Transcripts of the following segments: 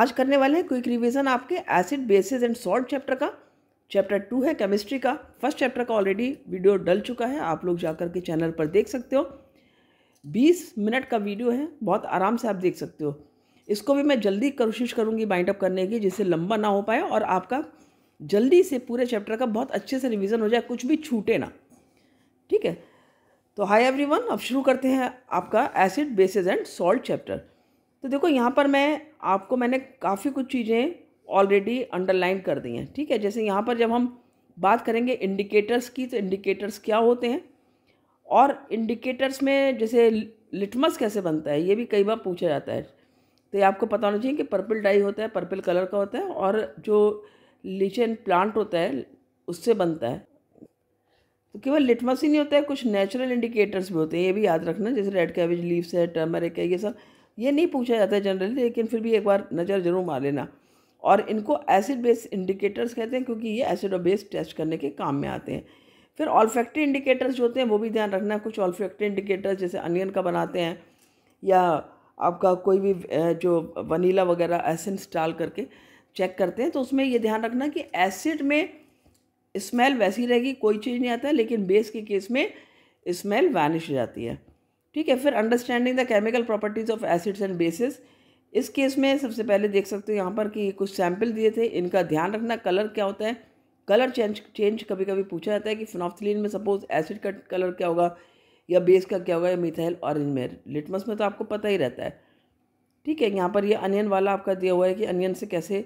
आज करने वाले हैं क्विक रिवीजन आपके acid bases and salt chapter का चैप्टर टू है केमिस्ट्री का फर्स्ट चैप्टर का ऑलरेडी वीडियो डल चुका है आप लोग जाकर के चैनल पर देख सकते हो बीस मिनट का वीडियो है बहुत आराम से आप देख सकते हो इसको भी मैं जल्दी कोशिश करूँगी बाइंड अप करने की जिससे लंबा ना हो पाए और आपका जल्दी से पूरे चैप्टर का बहुत अच्छे से रिवीजन हो जाए कुछ भी छूटे ना ठीक है तो हाय एवरीवन अब शुरू करते हैं आपका acid bases and salt chapter तो देखो यहाँ पर मैं आपको मैंने काफ़ी कुछ चीज़ें ऑलरेडी अंडरलाइन कर दी हैं ठीक है जैसे यहाँ पर जब हम बात करेंगे इंडिकेटर्स की तो इंडिकेटर्स क्या होते हैं और इंडिकेटर्स में जैसे लिटमस कैसे बनता है ये भी कई बार पूछा जाता है तो ये आपको पता होना चाहिए कि पर्पल डाई होता है पर्पल कलर का होता है और जो लिचन प्लांट होता है उससे बनता है तो केवल लिटमस ही नहीं होता है कुछ नेचुरल इंडिकेटर्स भी होते हैं ये भी याद रखना जैसे रेड कैबेज लीव्स है टर्मरिक है ये सब ये नहीं पूछा जाता है जनरली लेकिन फिर भी एक बार नज़र जरूर मार लेना और इनको एसिड बेस इंडिकेटर्स कहते हैं क्योंकि ये एसिड और बेस टेस्ट करने के काम में आते हैं फिर ऑलफेक्ट्री इंडिकेटर्स जो होते हैं वो भी ध्यान रखना कुछ ऑलफैक्ट्री इंडिकेटर्स जैसे अनियन का बनाते हैं या आपका कोई भी जो वनीला वगैरह एसेंस डाल करके चेक करते हैं तो उसमें ये ध्यान रखना कि एसिड में स्मेल वैसी रहेगी कोई चीज़ नहीं आता लेकिन बेस के केस में स्मेल वैनिश हो जाती है ठीक है फिर understanding the chemical properties of acids and bases इस केस में सबसे पहले देख सकते हो यहाँ पर कि कुछ सैंपल दिए थे इनका ध्यान रखना कलर क्या होता है कलर चेंज चेंज कभी कभी पूछा जाता है कि फिनॉफ्थिलीन में सपोज एसिड का कलर क्या होगा या बेस का क्या होगा या मिथाइल ऑरेंज में लिटमस में तो आपको पता ही रहता है ठीक है यहाँ पर ये अनियन वाला आपका दिया हुआ है कि अनियन से कैसे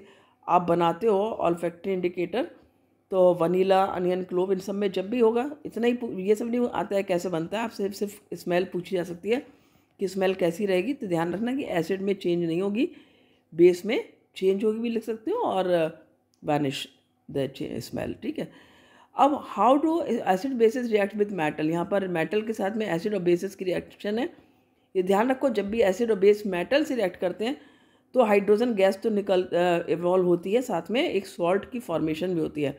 आप बनाते हो ऑल फैक्ट्री इंडिकेटर तो वनीला अनियन क्लोव इन सब में जब भी होगा इतना ही ये सब नहीं आता है कैसे बनता है आप सिर्फ सिर्फ स्मेल पूछी जा सकती है कि स्मेल कैसी रहेगी तो ध्यान रखना कि एसिड में चेंज नहीं होगी बेस में चेंज होगी भी लिख सकते हो और वैनिश द स्मेल ठीक है अब how do acid bases react with metal यहाँ पर मेटल के साथ में एसिड और बेसिस की रिएक्शन है ये ध्यान रखो जब भी एसिड और बेस मेटल से रिएक्ट करते हैं तो हाइड्रोजन गैस तो निकल इवॉल्व होती है साथ में एक सॉल्ट की फॉर्मेशन भी होती है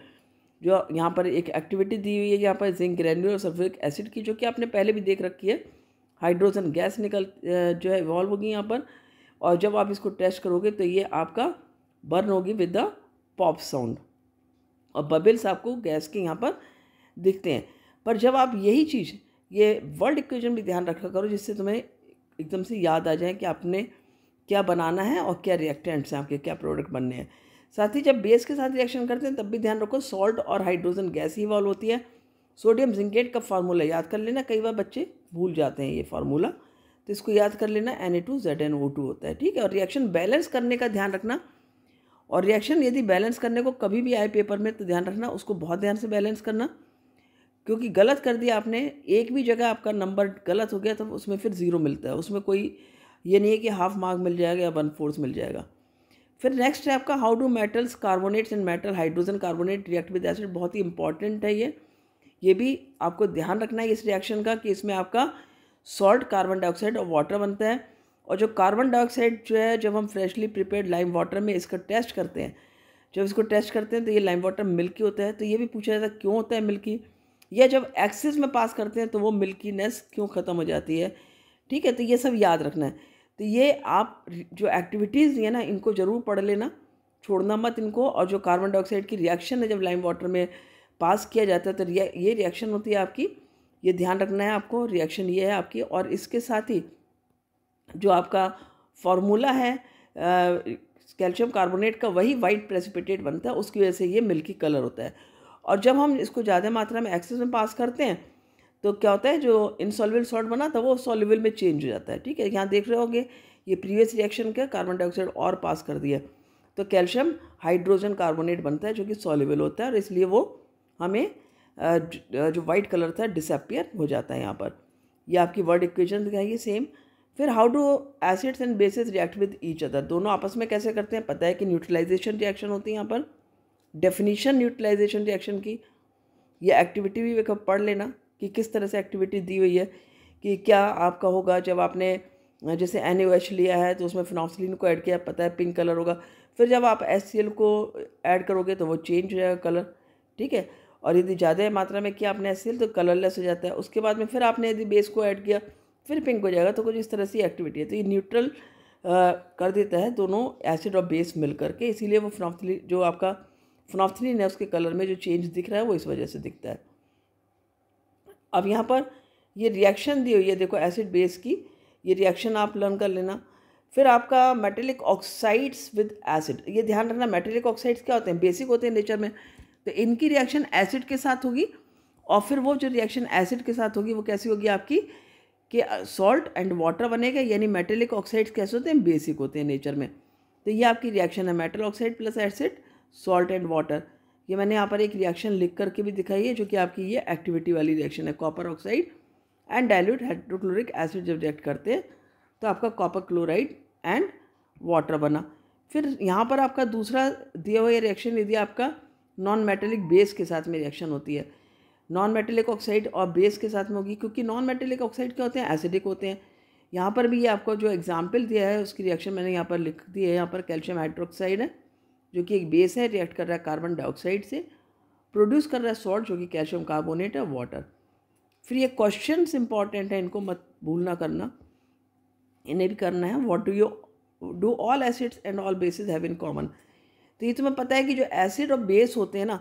जो यहाँ पर एक एक्टिविटी दी हुई है यहाँ पर जिंक ग्रैन्यूल और सल्फ्यूरिक एसिड की जो कि आपने पहले भी देख रखी है हाइड्रोजन गैस निकल जो है इवॉल्व होगी यहाँ पर और जब आप इसको टेस्ट करोगे तो ये आपका बर्न होगी विद द पॉप साउंड और बबल्स आपको गैस के यहाँ पर दिखते हैं पर जब आप यही चीज़ ये वर्ल्ड इक्वेशन भी ध्यान रखा करो जिससे तुम्हें एकदम से याद आ जाए कि आपने क्या बनाना है और क्या रिएक्टेंट्स हैं आपके क्या प्रोडक्ट बनने हैं साथ ही जब बेस के साथ रिएक्शन करते हैं तब भी ध्यान रखो सॉल्ट और हाइड्रोजन गैस ही इवॉल्व होती है सोडियम जिंकेट का फार्मूला याद कर लेना कई बार बच्चे भूल जाते हैं ये फार्मूला तो इसको याद कर लेना N A two Z N O two होता है ठीक है और रिएक्शन बैलेंस करने का ध्यान रखना और रिएक्शन यदि बैलेंस करने को कभी भी आए पेपर में तो ध्यान रखना उसको बहुत ध्यान से बैलेंस करना क्योंकि गलत कर दिया आपने एक भी जगह आपका नंबर गलत हो गया तो उसमें फिर ज़ीरो मिलता है उसमें कोई ये नहीं है कि हाफ मार्क मिल जाएगा या वन फोर्थ मिल जाएगा फिर नेक्स्ट है आपका how do metals carbonates and metal hydrogen carbonate react with acid बहुत ही इंपॉर्टेंट है ये ये भी आपको ध्यान रखना है इस रिएक्शन का कि इसमें आपका सॉल्ट कार्बन डाइऑक्साइड और वाटर बनता है और जो कार्बन डाइऑक्साइड जो है जब हम फ्रेशली प्रिपेयर्ड लाइम वाटर में इसका टेस्ट करते हैं जब इसको टेस्ट करते हैं तो ये लाइम वाटर मिल्की होता है तो ये भी पूछा जाता है क्यों होता है मिल्की या जब एक्सेस में पास करते हैं तो वो मिल्कीनेस क्यों ख़त्म हो जाती है ठीक है तो ये सब याद रखना है तो ये आप जो एक्टिविटीज़ हैं ना इनको ज़रूर पढ़ लेना छोड़ना मत इनको और जो कार्बन डाइऑक्साइड की रिएक्शन है जब लाइम वाटर में पास किया जाता है तो ये रिएक्शन होती है आपकी ये ध्यान रखना है आपको रिएक्शन ये है आपकी और इसके साथ ही जो आपका फॉर्मूला है कैल्शियम कार्बोनेट का वही वाइट प्रेसिपिटेट बनता है उसकी वजह से ये मिल्की कलर होता है और जब हम इसको ज़्यादा मात्रा में एक्सेस में पास करते हैं तो क्या होता है जो इनसॉल्यूबल सॉल्ट बना था वो सॉल्यूबल में चेंज हो जाता है ठीक है यहाँ देख रहे होंगे ये प्रीवियस रिएक्शन का कार्बन डाइऑक्साइड और पास कर दिया तो कैल्शियम हाइड्रोजन कार्बोनेट बनता है जो कि सॉल्यूबल होता है और इसलिए वो हमें जो वाइट कलर था डिसअपियर हो जाता है यहाँ पर ये यह आपकी वर्ड इक्वेशन दिखाइए सेम फिर how do acids and bases react with each other दोनों आपस में कैसे करते हैं पता है कि न्यूट्रलाइजेशन रिएक्शन होती है यहाँ पर डेफिनीशन न्यूट्रलाइजेशन रिएक्शन की यह एक्टिविटी भी पढ़ लेना कि किस तरह से एक्टिविटी दी हुई है कि क्या आपका होगा जब आपने जैसे एन लिया है तो उसमें फिनॉक्सलिन को ऐड किया पता है पिंक कलर होगा फिर जब आप एस को ऐड करोगे तो वो चेंज हो जाएगा कलर ठीक है और यदि ज़्यादा मात्रा में किया आपने एस तो कलरलेस हो जाता है उसके बाद में फिर आपने यदि बेस को ऐड किया फिर पिंक हो जाएगा तो कुछ इस तरह से एक्टिविटी है तो ये न्यूट्रल कर देता है दोनों एसिड और बेस मिल करके इसीलिए वो फिनॉफ्थली जो आपका फिनॉक्सिलीन है उसके कलर में जो चेंज दिख रहा है वो इस वजह से दिखता है अब यहाँ पर ये रिएक्शन दी हुई है देखो एसिड बेस की ये रिएक्शन आप लर्न कर लेना फिर आपका मेटेलिक ऑक्साइड्स विद एसिड ये ध्यान रखना मेटेलिक ऑक्साइड्स क्या होते हैं बेसिक होते हैं नेचर में तो इनकी रिएक्शन एसिड के साथ होगी और फिर वो जो रिएक्शन एसिड के साथ होगी वो कैसी होगी आपकी कि सॉल्ट एंड वाटर बनेगा यानी मेटेलिक ऑक्साइड्स कैसे होते हैं बेसिक होते हैं नेचर में तो ये आपकी रिएक्शन है metal oxide plus acid salt and water ये मैंने यहाँ पर एक रिएक्शन लिख करके भी दिखाई है जो कि आपकी ये एक्टिविटी वाली रिएक्शन है copper oxide and dilute hydrochloric acid जब रिएक्ट करते हैं तो आपका कॉपर क्लोराइड एंड वाटर बना फिर यहाँ पर आपका दूसरा दिया हुआ रिएक्शन यदि आपका नॉन मेटेलिक बेस के साथ में रिएक्शन होती है नॉन मेटेलिक ऑक्साइड और बेस के साथ में होगी क्योंकि नॉन मेटेलिक ऑक्साइड क्या होते हैं एसिडिक होते हैं यहाँ पर भी ये आपको जो एग्जाम्पल दिया है उसकी रिएक्शन मैंने यहाँ पर लिख दी है यहाँ पर कैल्शियम हाइड्रोक्साइड है जो कि एक बेस है रिएक्ट कर रहा है कार्बन डाइऑक्साइड से प्रोड्यूस कर रहा है सॉल्ट जो कि कैल्शियम कार्बोनेट है वाटर फिर ये क्वेश्चन इंपॉर्टेंट है इनको मत भूलना करना इन्हें भी करना है what do you do all acids and all bases have in common तो ये तुम्हें पता है कि जो एसिड और बेस होते हैं ना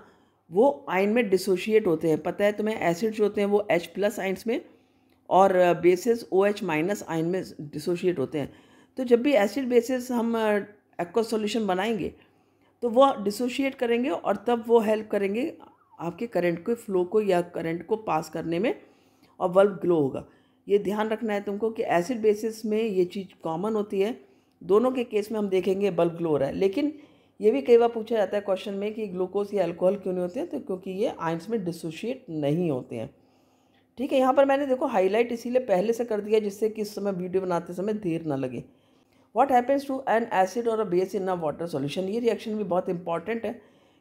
वो आयन में डिसोशिएट होते हैं पता है तुम्हें एसिड्स होते हैं वो एच प्लस आइन्स में और बेसिस ओ एच माइनस आइन में डिसोशिएट होते हैं तो जब भी एसिड बेसिस हम एक्वा सोल्यूशन बनाएंगे तो वो डिसोशिएट करेंगे और तब वो हेल्प करेंगे आपके करंट के फ्लो को या करंट को पास करने में और बल्ब ग्लो होगा ये ध्यान रखना है तुमको कि एसिड बेसिस में ये चीज़ कॉमन होती है दोनों के केस में हम देखेंगे बल्ब ग्लो रहा है लेकिन ये भी कई बार पूछा जाता है क्वेश्चन में कि ग्लूकोज या अल्कोहल क्यों नहीं होते हैं तो क्योंकि ये आइंस में डिसोशिएट नहीं होते हैं ठीक है यहाँ पर मैंने देखो हाईलाइट इसीलिए पहले से कर दिया जिससे कि इस समय वीडियो बनाते समय देर ना लगे what happens to an acid और a base in a water solution ये रिएक्शन भी बहुत इंपॉर्टेंट है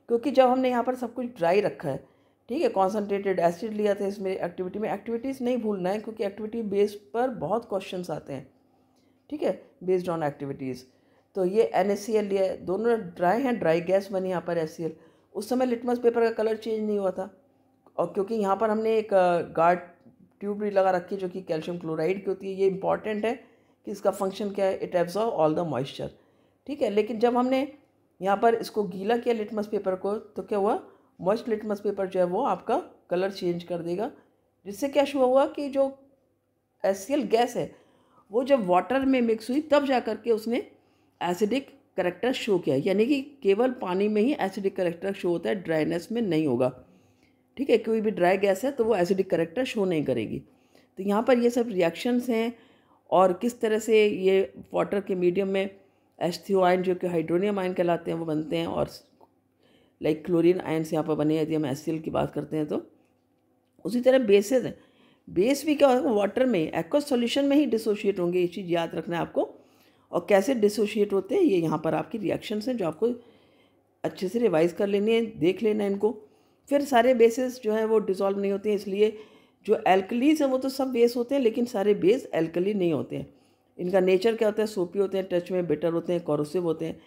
क्योंकि जब हमने यहाँ पर सब कुछ ड्राई रखा है ठीक है कॉन्सनट्रेटेड एसिड लिया था इसमें एक्टिविटी में एक्टिविटीज़ नहीं भूलना है क्योंकि एक्टिविटी बेस पर बहुत क्वेश्चन आते हैं ठीक है बेस्ड ऑन एक्टिविटीज़ तो ये एन एस सी लिया है दोनों ड्राई हैं ड्राई गैस बनी यहाँ पर एस सी एल उस समय लिटमस पेपर का कलर चेंज नहीं हुआ था और क्योंकि यहाँ पर हमने एक गार्ड uh, ट्यूब भी लगा रखी है जो कि कैल्शियम क्लोराइड की होती है ये इंपॉर्टेंट है कि इसका फंक्शन क्या है it absorb all the moisture ठीक है लेकिन जब हमने यहाँ पर इसको गीला किया लिटमस पेपर को तो क्या हुआ मॉइस्ट लिटमस पेपर जो है वो आपका कलर चेंज कर देगा जिससे क्या शुरू हुआ कि जो एस गैस है वो जब वाटर में मिक्स हुई तब जा कर के उसने एसिडिक करेक्टर शो किया यानी कि केवल पानी में ही एसिडिक करेक्टर शो होता है ड्राइनेस में नहीं होगा ठीक है कोई भी ड्राई गैस है तो वो एसिडिक करेक्टर शो नहीं करेगी तो यहाँ पर ये सब रिएक्शंस हैं और किस तरह से ये वाटर के मीडियम में एस्थियो आयन जो कि हाइड्रोनियम आयन कहलाते हैं वो बनते हैं और लाइक क्लोरीन से यहाँ पर बने यदि हम एस की बात करते हैं तो उसी तरह बेसेस हैं बेस भी क्या होगा वाटर में एक्वा सॉल्यूशन में ही डिसोशिएट होंगे ये चीज़ याद रखना है आपको और कैसे डिसोशिएट होते हैं ये यहाँ पर आपकी रिएक्शंस हैं जो आपको अच्छे से रिवाइज कर लेनी है देख लेना इनको फिर सारे बेसिस जो है वो डिसॉल्व नहीं होते हैं इसलिए जो एल्कलीज हैं वो तो सब बेस होते हैं लेकिन सारे बेस एल्कली नहीं होते हैं इनका नेचर क्या होता है सोपी होते हैं टच में बेटर होते हैं कॉरोसिव होते हैं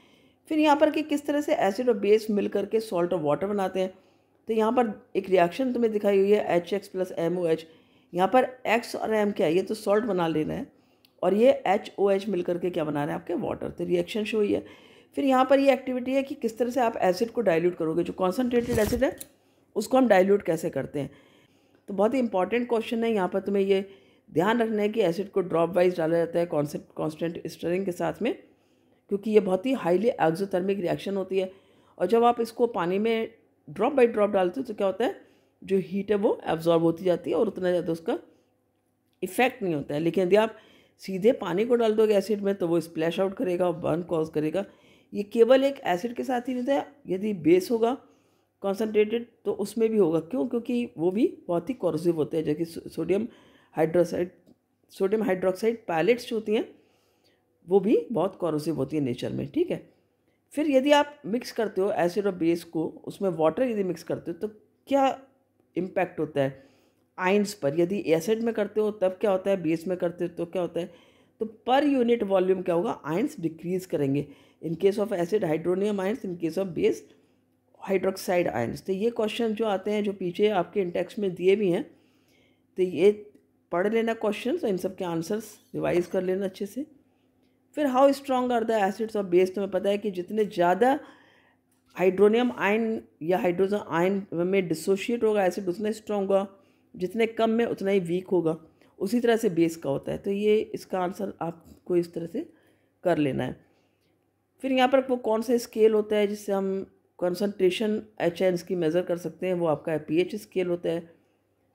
फिर यहाँ पर कि किस तरह से एसिड और बेस मिल करके सॉल्ट और वाटर बनाते हैं तो यहाँ पर एक रिएक्शन तुम्हें दिखाई हुई है H X plus M O H यहाँ पर एक्स और एम क्या है ये तो सॉल्ट बना लेना है और ये एच ओ एच मिल करके क्या बना रहे हैं आपके वाटर तो रिएक्शन शो ही है फिर यहाँ पर ये एक्टिविटी है कि किस तरह से आप एसिड को डाइल्यूट करोगे जो कॉन्सनट्रेटेड एसिड है उसको हम डाइल्यूट कैसे करते हैं तो बहुत ही इंपॉर्टेंट क्वेश्चन है यहाँ पर तुम्हें ये ध्यान रखना है कि एसिड को ड्रॉप वाइज डाला जाता है कॉन्सेप्ट कॉन्स्टेंट स्टरिंग के साथ में क्योंकि ये बहुत ही हाईली एक्जोथर्मिक रिएक्शन होती है और जब आप इसको पानी में ड्रॉप बाई ड्रॉप डालते हो तो क्या होता है जो हीट है वो एब्जॉर्ब होती जाती है और उतना ज़्यादा उसका इफेक्ट नहीं होता है लेकिन यदि आप सीधे पानी को डाल दोगे एसिड में तो वो स्प्लैश आउट करेगा और बर्न कॉज करेगा ये केवल एक एसिड के साथ ही नहीं था यदि बेस होगा कॉन्सनट्रेटेड तो उसमें भी होगा क्यों क्योंकि वो भी बहुत ही कॉरोसिव होते हैं जबकि sodium hydroxide sodium hydroxide pellets जो होती हैं वो भी बहुत कॉरोसिव होती है नेचर में ठीक है फिर यदि आप मिक्स करते हो एसिड और बेस को उसमें वाटर यदि मिक्स करते हो तो क्या इम्पैक्ट होता है आइंस पर यदि एसिड में करते हो तब क्या होता है बेस में करते हो तो क्या होता है तो पर यूनिट वॉल्यूम क्या होगा आइंस डिक्रीज करेंगे in case of acid hydronium ions in case of base hydroxide ions तो ये क्वेश्चन जो आते हैं जो पीछे आपके इंटेक्स में दिए भी हैं तो ये पढ़ लेना क्वेश्चन और इन सब के आंसर्स रिवाइज कर लेना अच्छे से फिर how strong are the acids और बेस तो हमें पता है कि जितने ज़्यादा हाइड्रोनियम आयन या हाइड्रोजन आयन में डिसोशिएट होगा एसिड उतना स्ट्रॉन्ग होगा जितने कम में उतना ही वीक होगा उसी तरह से बेस का होता है तो ये इसका आंसर आपको इस तरह से कर लेना है फिर यहाँ पर वो कौन सा स्केल होता है जिससे हम कंसनट्रेशन एच एन की मेज़र कर सकते हैं वो आपका पी एच स्केल होता है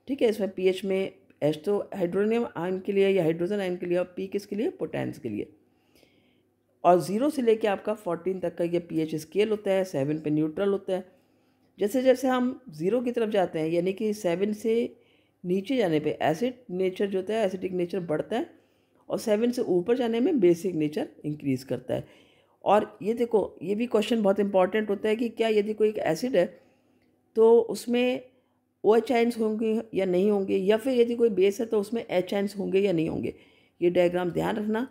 ठीक है इसमें पी एच में एच तो हाइड्रोनियम आयन के लिए या हाइड्रोजन आयन के लिए और पी किसके लिए पोटेंस के लिए और ज़ीरो से लेके आपका फोर्टीन तक का ये पी एच स्केल होता है सेवन पे न्यूट्रल होता है जैसे जैसे हम ज़ीरो की तरफ जाते हैं यानी कि सेवन से नीचे जाने पे एसिड नेचर जो होता है एसिडिक नेचर बढ़ता है और सेवन से ऊपर जाने में बेसिक नेचर इंक्रीज़ करता है और ये देखो ये भी क्वेश्चन बहुत इंपॉर्टेंट होता है कि क्या यदि कोई एक एसिड है तो उसमें ओ एच आइंस होंगे या नहीं होंगे या फिर यदि कोई बेस है तो उसमें एच आइंस होंगे या नहीं होंगे ये डायग्राम ध्यान रखना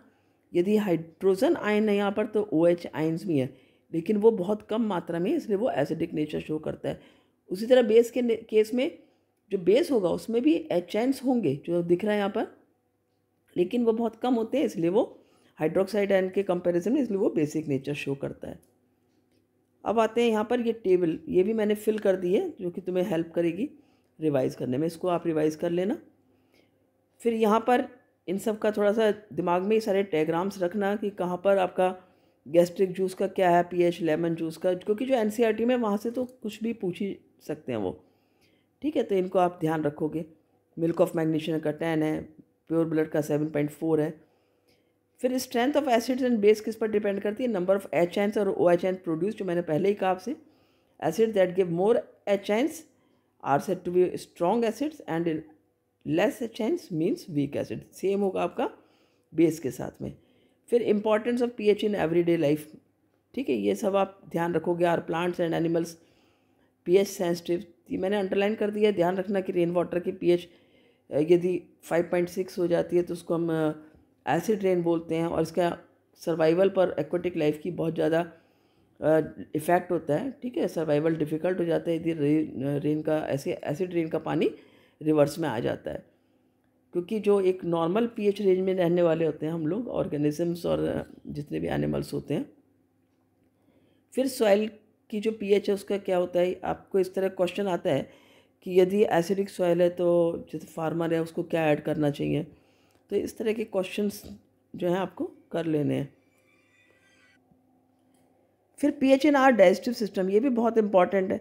यदि हाइड्रोजन आयन है यहाँ पर तो ओ एच आइंस भी है लेकिन वो बहुत कम मात्रा में इसलिए वो एसिडिक नेचर शो करता है उसी तरह बेस के केस में जो बेस होगा उसमें भी एच आइंस होंगे जो दिख रहा है यहाँ पर लेकिन वो बहुत कम होते हैं इसलिए वो हाइड्रोक्साइड आयन के कंपैरिजन में इसलिए वो बेसिक नेचर शो करता है अब आते हैं यहाँ पर ये टेबल ये भी मैंने फिल कर दी है जो कि तुम्हें हेल्प करेगी रिवाइज़ करने में इसको आप रिवाइज़ कर लेना फिर यहाँ पर इन सब का थोड़ा सा दिमाग में ही सारे टेग्राम्स रखना कि कहाँ पर आपका गैस्ट्रिक जूस का क्या है पीएच लेमन जूस का क्योंकि जो एन e में वहाँ से तो कुछ भी पूछ ही सकते हैं वो ठीक है तो इनको आप ध्यान रखोगे मिल्क ऑफ मैग्नीशियम का टेन है प्योर ब्लड का सेवन पॉइंट फोर है फिर strength of acids and base किस पर डिपेंड करती है नंबर ऑफ एच एंस और ओ एच एंस प्रोड्यूस जो मैंने पहले ही कहा आपसे acid that give more H ions are set to be strong acids and less H ions means weak acid same होगा आपका बेस के साथ में फिर importance of P H in everyday life ठीक है ये सब आप ध्यान रखोगे are plants and animals P H sensitive ये मैंने अंडरलाइन कर दिया ध्यान रखना कि रेन वाटर की पी एच यदि फाइव पॉइंट सिक्स हो जाती है तो उसको हम एसिड रेन बोलते हैं और इसका सर्वाइवल पर एक्वेटिक लाइफ की बहुत ज़्यादा इफ़ेक्ट होता है ठीक है सर्वाइवल डिफ़िकल्ट हो जाता है यदि रेन का ऐसे एसिड रेन का पानी रिवर्स में आ जाता है क्योंकि जो एक नॉर्मल पीएच रेंज में रहने वाले होते हैं हम लोग ऑर्गेनिजम्स और जितने भी एनिमल्स होते हैं फिर सॉइल की जो पीएच है उसका क्या होता है आपको इस तरह क्वेश्चन आता है कि यदि एसिडिक सॉइल है तो जैसे फार्मर है उसको क्या ऐड करना चाहिए तो इस तरह के क्वेश्चन जो हैं आपको कर लेने हैं फिर P H in our digestive system ये भी बहुत इम्पॉर्टेंट है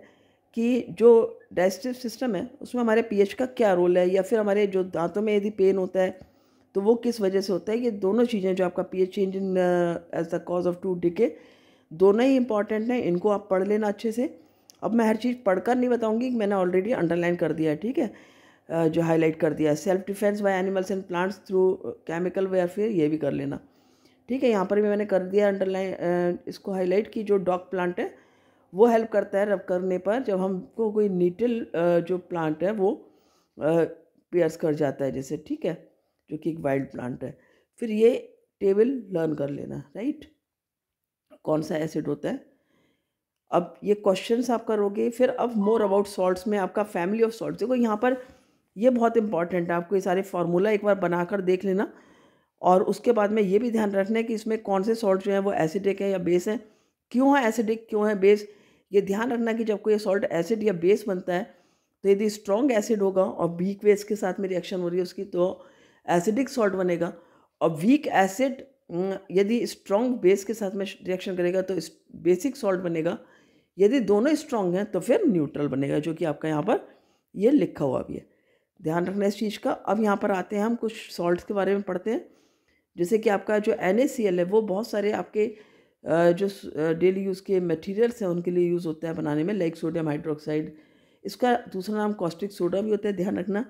कि जो डाइजेस्टिव सिस्टम है उसमें हमारे एच का क्या रोल है या फिर हमारे जो दांतों में यदि पेन होता है तो वो किस वजह से होता है ये दोनों चीज़ें जो आपका H change in as the cause of tooth decay दोनों ही इंपॉर्टेंट हैं इनको आप पढ़ लेना अच्छे से अब मैं हर चीज़ पढ़कर नहीं बताऊंगी मैंने ऑलरेडी अंडरलाइन कर दिया है ठीक है जो हाईलाइट कर दिया self defence by animals and plants through chemical warfare ये भी कर लेना ठीक है यहाँ पर भी मैंने कर दिया अंडरलाइन इसको हाईलाइट की जो डॉग प्लांट है वो हेल्प करता है रब करने पर जब हमको कोई नीटल जो प्लांट है वो पियर्स कर जाता है जैसे ठीक है जो कि एक वाइल्ड प्लांट है फिर ये टेबल लर्न कर लेना राइट कौन सा एसिड होता है अब ये क्वेश्चंस आप करोगे फिर अब मोर अबाउट सॉल्ट्स में आपका फैमिली ऑफ सॉल्ट देखो यहाँ पर ये बहुत इंपॉर्टेंट है आपको ये सारे फार्मूला एक बार बनाकर देख लेना और उसके बाद में ये भी ध्यान रखना है कि इसमें कौन से सॉल्ट जो हैं वो एसिडिक हैं या बेस हैं क्यों है एसिडिक क्यों है बेस ये ध्यान रखना कि जब कोई सॉल्ट एसिड या बेस बनता है तो यदि स्ट्रॉन्ग एसिड होगा और वीक बेस के साथ में रिएक्शन हो रही है उसकी तो एसिडिक सॉल्ट बनेगा और वीक एसिड यदि स्ट्रॉन्ग बेस के साथ में रिएक्शन करेगा तो बेसिक सॉल्ट बनेगा यदि दोनों स्ट्रॉन्ग हैं तो फिर न्यूट्रल बनेगा जो कि आपका यहाँ पर ये लिखा हुआ भी है ध्यान रखना इस चीज़ का अब यहाँ पर आते हैं हम कुछ सॉल्ट के बारे में पढ़ते हैं जैसे कि आपका जो एन है वो बहुत सारे आपके जो डेली यूज़ के मटेरियल्स हैं उनके लिए यूज़ होता है बनाने में लाइक सोडियम हाइड्रोक्साइड इसका दूसरा नाम कॉस्टिक सोडा भी होता है ध्यान रखना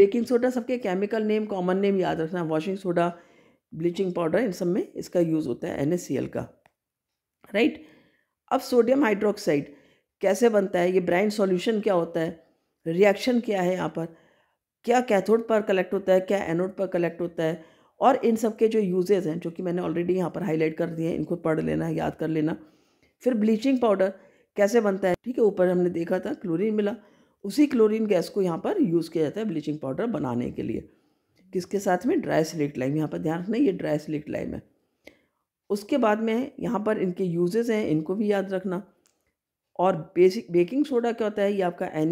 बेकिंग सोडा सबके केमिकल नेम कॉमन नेम याद रखना वॉशिंग सोडा ब्लीचिंग पाउडर इन सब में इसका यूज़ होता है एन का राइट अब सोडियम हाइड्रोक्साइड कैसे बनता है ये ब्राइन सॉल्यूशन क्या होता है रिएक्शन क्या है यहाँ पर क्या कैथोड पर कलेक्ट होता है क्या एनोड पर कलेक्ट होता है और इन सब के जो यूजेज़ हैं जो कि मैंने ऑलरेडी यहाँ पर हाईलाइट कर दिए हैं इनको पढ़ लेना याद कर लेना फिर ब्लीचिंग पाउडर कैसे बनता है ठीक है ऊपर हमने देखा था क्लोरीन मिला उसी क्लोरीन गैस को यहाँ पर यूज़ किया जाता है ब्लीचिंग पाउडर बनाने के लिए किसके साथ में ड्राई स्लेट लाइम यहाँ पर ध्यान रखना ये ड्राई स्लेट लाइम है उसके बाद में यहाँ पर इनके यूजेज़ हैं इनको भी याद रखना और बेसिक बेकिंग सोडा क्या होता है ये आपका एन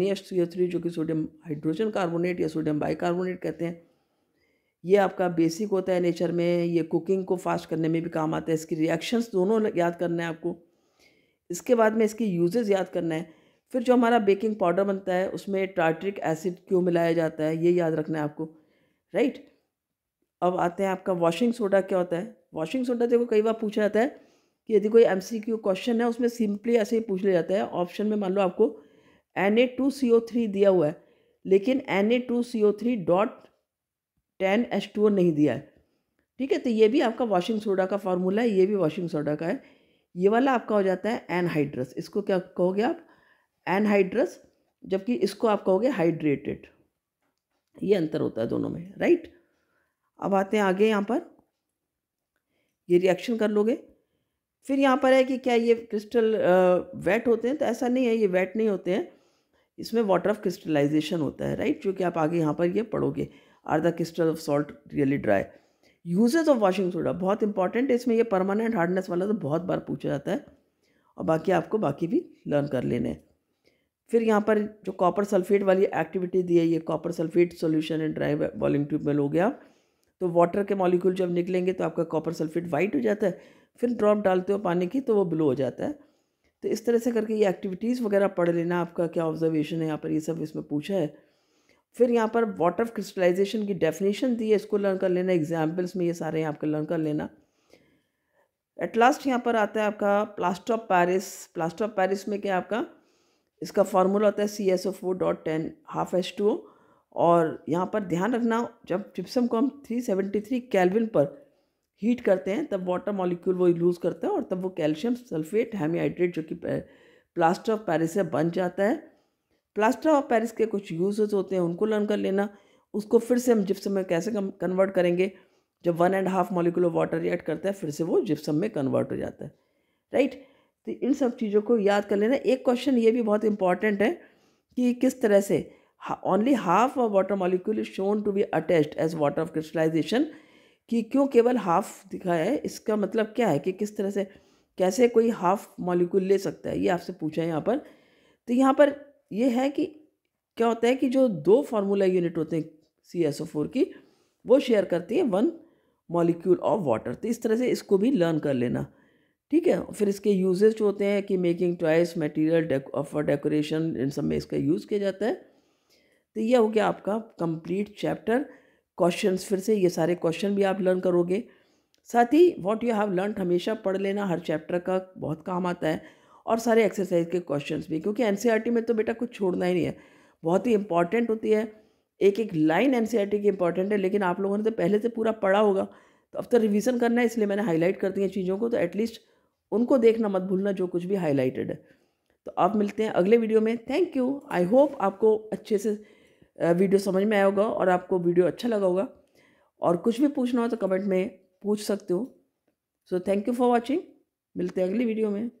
जो कि सोडियम हाइड्रोजन कार्बोनेट या सोडियम बाइकार्बोनेट कहते हैं ये आपका बेसिक होता है नेचर में ये कुकिंग को फास्ट करने में भी काम आता है इसकी रिएक्शंस दोनों याद करना है आपको इसके बाद में इसकी यूजेस याद करना है फिर जो हमारा बेकिंग पाउडर बनता है उसमें टार्ट्रिक एसिड क्यों मिलाया जाता है ये याद रखना है आपको राइट अब आते हैं आपका वॉशिंग सोडा क्या होता है वॉशिंग सोडा देखो कई बार पूछा जाता है कि यदि कोई एम क्वेश्चन है उसमें सिंपली ऐसे ही पूछ लिया जाता है ऑप्शन में मान लो आपको N A two C O three दिया हुआ है लेकिन N A two C O three dot ten H two O नहीं दिया है ठीक है तो ये भी आपका वॉशिंग सोडा का फार्मूला है ये भी वॉशिंग सोडा का है ये वाला आपका हो जाता है एनहाइड्रस इसको क्या कहोगे आप एनहाइड्रस जबकि इसको आप कहोगे हाइड्रेटेड ये अंतर होता है दोनों में राइट अब आते हैं आगे यहाँ पर ये रिएक्शन कर लोगे फिर यहाँ पर है कि क्या ये क्रिस्टल वेट uh, होते हैं तो ऐसा नहीं है ये वेट नहीं होते हैं इसमें वाटर ऑफ क्रिस्टलाइजेशन होता है राइट क्योंकि आप आगे यहाँ पर ये पढ़ोगे are the crystal of salt really dry uses of washing soda बहुत इंपॉर्टेंट है इसमें ये परमानेंट हार्डनेस वाला तो बहुत बार पूछा जाता है और बाकी आपको बाकी भी लर्न कर लेने हैं फिर यहाँ पर जो कॉपर सल्फेट वाली एक्टिविटी दी है ये copper sulphate solution and dry boiling tube में हो गया तो वाटर के मॉलिक्यूल जब निकलेंगे तो आपका कॉपर सल्फेट वाइट हो जाता है फिर ड्रॉप डालते हो पानी की तो वो ब्लो हो जाता है तो इस तरह से करके ये एक्टिविटीज़ वगैरह पढ़ लेना आपका क्या ऑब्जर्वेशन है यहाँ पर ये सब इसमें पूछा है फिर यहाँ पर वाटर क्रिस्टलाइजेशन की डेफिनेशन दी है इसको लर्न कर लेना एग्जाम्पल्स में ये सारे यहाँ पर लर्न कर लेना एट लास्ट यहाँ पर आता है आपका plaster of Paris plaster of Paris में क्या आपका इसका फार्मूला होता है C S O four dot ten half H two और यहाँ पर ध्यान रखना जब जिप्सम को हम थ्री सेवेंटी थ्री कैलविन पर हीट करते हैं तब वाटर मॉलिक्यूल वो लूज़ करता है और तब वो कैल्शियम सल्फेट हेमीहाइड्रेट जो कि प्लास्टर ऑफ पैरिस से बन जाता है प्लास्टर ऑफ पैरिस के कुछ यूजेस होते हैं उनको लर्न कर लेना उसको फिर से हम जिप्सम में कैसे कन्वर्ट करेंगे जब one and half molecule of water react करता है फिर से वो जिप्सम में कन्वर्ट हो जाता है राइट तो इन सब चीज़ों को याद कर लेना एक क्वेश्चन ये भी बहुत इंपॉर्टेंट है कि किस तरह से only half of water molecule is shown to be attached as water of crystallization कि क्यों केवल हाफ दिखा है इसका मतलब क्या है कि किस तरह से कैसे कोई हाफ मॉलिक्यूल ले सकता है ये आपसे पूछा है यहाँ पर तो यहाँ पर ये है कि क्या होता है कि जो दो फार्मूला यूनिट होते हैं सी एस ओ फोर की वो शेयर करती है वन मॉलिक्यूल ऑफ वाटर तो इस तरह से इसको भी लर्न कर लेना ठीक है फिर इसके यूजेज जो होते हैं कि making toys material for decoration इन सब में इसका यूज़ किया जाता है तो यह हो गया आपका कंप्लीट चैप्टर क्वेश्चन फिर से ये सारे क्वेश्चन भी आप लर्न करोगे साथ ही वॉट यू हैव लर्न हमेशा पढ़ लेना हर चैप्टर का बहुत काम आता है और सारे एक्सरसाइज के क्वेश्चन भी क्योंकि एन e में तो बेटा कुछ छोड़ना ही नहीं है बहुत ही इंपॉर्टेंट होती है एक एक लाइन एन e की इंपॉर्टेंट है लेकिन आप लोगों ने तो पहले से पूरा पढ़ा होगा तो अब तो रिविज़न करना है इसलिए मैंने हाईलाइट कर दी है चीज़ों को तो एटलीस्ट उनको देखना मत भूलना जो कुछ भी हाईलाइटेड है तो आप मिलते हैं अगले वीडियो में थैंक यू आई होप आपको अच्छे से वीडियो समझ में आया होगा और आपको वीडियो अच्छा लगा होगा और कुछ भी पूछना हो तो कमेंट में पूछ सकते हो so thank you for watching मिलते हैं अगली वीडियो में